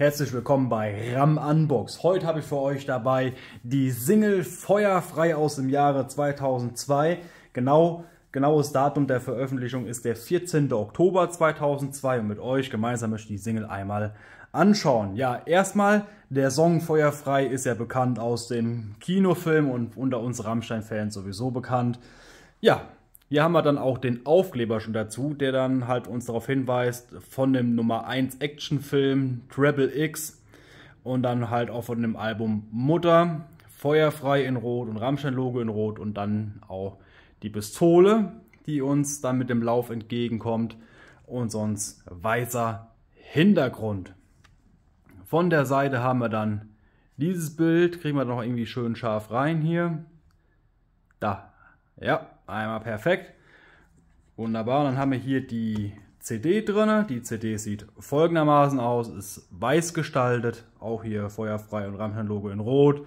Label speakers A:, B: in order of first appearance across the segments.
A: Herzlich willkommen bei RAM Unbox. Heute habe ich für euch dabei die Single Feuerfrei aus dem Jahre 2002. Genau, genaues Datum der Veröffentlichung ist der 14. Oktober 2002 und mit euch gemeinsam möchte ich die Single einmal anschauen. Ja, erstmal, der Song Feuerfrei ist ja bekannt aus dem Kinofilm und unter uns Rammstein-Fans sowieso bekannt. Ja, hier haben wir dann auch den Aufkleber schon dazu, der dann halt uns darauf hinweist, von dem Nummer 1 Actionfilm Treble X und dann halt auch von dem Album Mutter, Feuerfrei in Rot und Rammstein-Logo in Rot und dann auch die Pistole, die uns dann mit dem Lauf entgegenkommt und sonst weißer Hintergrund. Von der Seite haben wir dann dieses Bild, kriegen wir noch irgendwie schön scharf rein hier. Da ja, einmal perfekt. Wunderbar, dann haben wir hier die CD drin. Die CD sieht folgendermaßen aus, ist weiß gestaltet, auch hier feuerfrei und Rammstein-Logo in Rot.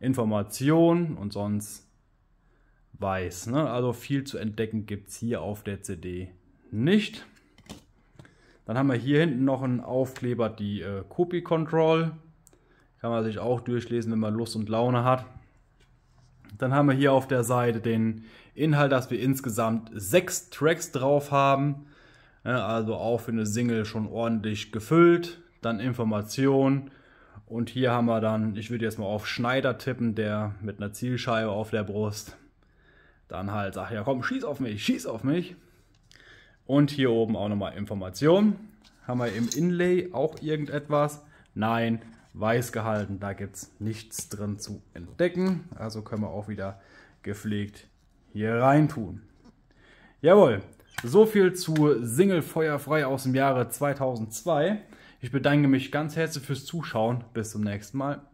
A: Information und sonst weiß. Ne? Also viel zu entdecken gibt es hier auf der CD nicht. Dann haben wir hier hinten noch einen Aufkleber, die äh, Copy Control. Kann man sich auch durchlesen, wenn man Lust und Laune hat. Dann haben wir hier auf der Seite den Inhalt, dass wir insgesamt sechs Tracks drauf haben. Also auch für eine Single schon ordentlich gefüllt. Dann Information. Und hier haben wir dann, ich würde jetzt mal auf Schneider tippen, der mit einer Zielscheibe auf der Brust dann halt sagt, ja komm, schieß auf mich, schieß auf mich. Und hier oben auch nochmal Information. Haben wir im Inlay auch irgendetwas? Nein, weiß gehalten. Da gibt es nichts drin zu entdecken. Also können wir auch wieder gepflegt hier rein tun. Jawohl, so viel zu Single Feuerfrei aus dem Jahre 2002. Ich bedanke mich ganz herzlich fürs Zuschauen. Bis zum nächsten Mal.